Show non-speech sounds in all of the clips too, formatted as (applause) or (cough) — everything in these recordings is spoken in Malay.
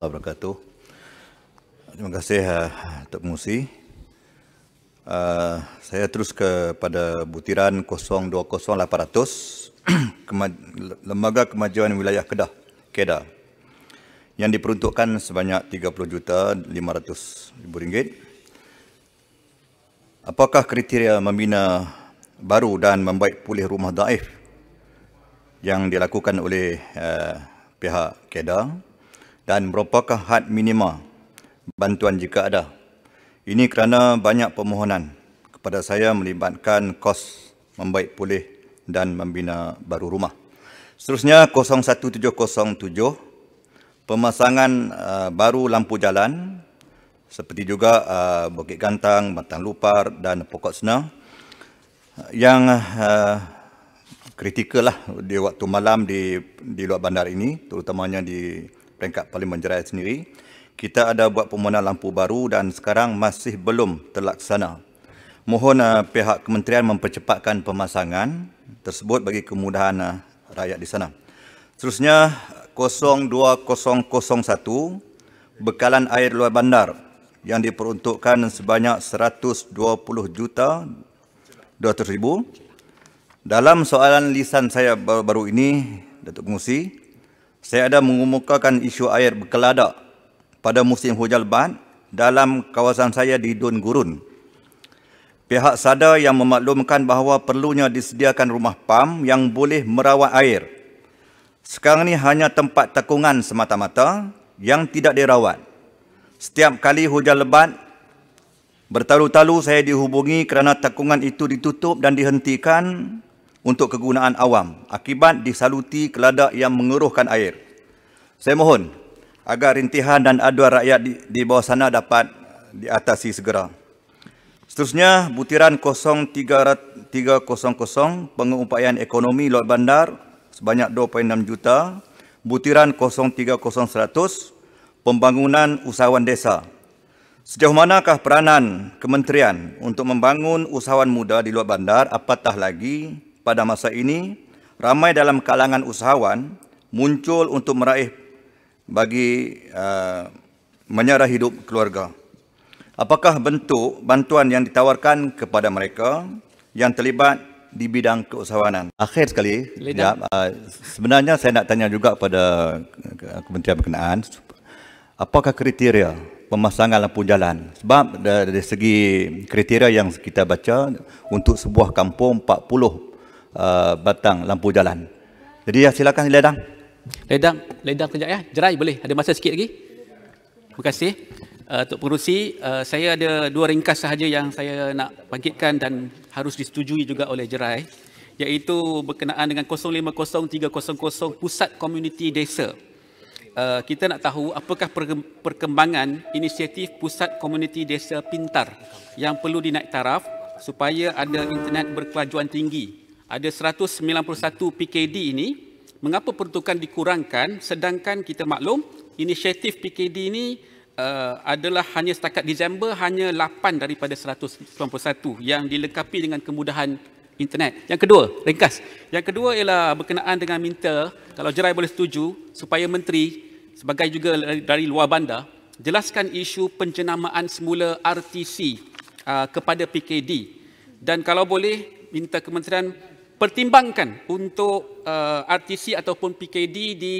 wabarakatuh. Terima kasih eh, Tok Musi. Uh, eh, saya terus kepada butiran 020800 (clears throat) Lembaga Kemajuan Wilayah Kedah, Kedah yang diperuntukkan sebanyak RM30,500,000. Apakah kriteria membina baru dan membaik pulih rumah daif yang dilakukan oleh uh, pihak Kedah? dan berapakah had minima bantuan jika ada. Ini kerana banyak permohonan kepada saya melibatkan kos membaik pulih dan membina baru rumah. Seterusnya 01707 pemasangan uh, baru lampu jalan seperti juga uh, Bukit Gantang, Batang Lupar dan Pokok Sena yang uh, kritikal lah di waktu malam di di luar bandar ini terutamanya di peringkat Parlimen Jeraya sendiri, kita ada buat permohonan lampu baru dan sekarang masih belum terlaksana. Mohon uh, pihak kementerian mempercepatkan pemasangan tersebut bagi kemudahan uh, rakyat di sana. Terusnya 02001 bekalan air luar bandar yang diperuntukkan sebanyak 120 juta 200 ribu. Dalam soalan lisan saya baru-baru ini, Datuk Pengusi, saya ada mengumumkakan isu air berkeladak pada musim hujan lebat dalam kawasan saya di Dun Gurun. Pihak SADA yang memaklumkan bahawa perlunya disediakan rumah PAM yang boleh merawat air. Sekarang ini hanya tempat tekungan semata-mata yang tidak dirawat. Setiap kali hujan lebat, bertalu-talu saya dihubungi kerana tekungan itu ditutup dan dihentikan untuk kegunaan awam akibat disaluti keladak yang mengeruhkan air. Saya mohon agar rintihan dan aduan rakyat di, di bawah sana dapat diatasi segera. Seterusnya, butiran 03300 pengupayaan ekonomi lot bandar sebanyak 2.6 juta, butiran 030100 pembangunan usahawan desa. Sejauh manakah peranan kementerian untuk membangun usahawan muda di luar bandar apatah lagi pada masa ini ramai dalam kalangan usahawan muncul untuk meraih bagi uh, menyara hidup keluarga. Apakah bentuk bantuan yang ditawarkan kepada mereka yang terlibat di bidang keusahawanan? Akhir sekali, ya, uh, sebenarnya saya nak tanya juga kepada uh, Kementerian Berkenaan, apakah kriteria pemasangan lampu jalan? Sebab dari segi kriteria yang kita baca, untuk sebuah kampung 40 Uh, batang lampu jalan. Jadi ya silakan Ledang. Ledang, Ledang kejap ya. Jerai boleh ada masa sikit lagi? Terima kasih. Uh, Tok Pengerusi, uh, saya ada dua ringkas sahaja yang saya nak bangkitkan dan harus disetujui juga oleh Jerai iaitu berkenaan dengan 050300 Pusat Komuniti Desa. Uh, kita nak tahu apakah perkembangan inisiatif Pusat Komuniti Desa Pintar yang perlu dinaik taraf supaya ada internet berkelajuan tinggi ada 191 PKD ini, mengapa peruntukan dikurangkan sedangkan kita maklum inisiatif PKD ini uh, adalah hanya setakat Disember hanya 8 daripada 191 yang dilengkapi dengan kemudahan internet. Yang kedua, ringkas. Yang kedua ialah berkenaan dengan minta kalau jerai boleh setuju supaya menteri sebagai juga dari luar bandar jelaskan isu penjenamaan semula RTC uh, eh, kepada PKD dan kalau boleh minta kementerian pertimbangkan untuk uh, RTC ataupun PKD di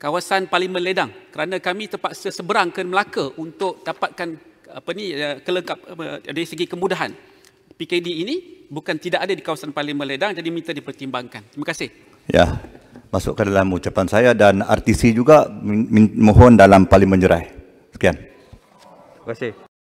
kawasan paling meledang kerana kami terpaksa seberang ke Melaka untuk dapatkan apa ni uh, kelengkap dari segi kemudahan PKD ini bukan tidak ada di kawasan paling meledang jadi minta dipertimbangkan. Terima kasih. Ya. Masuk ke dalam ucapan saya dan RTC juga mohon dalam paling Jerai. Sekian. Terima kasih.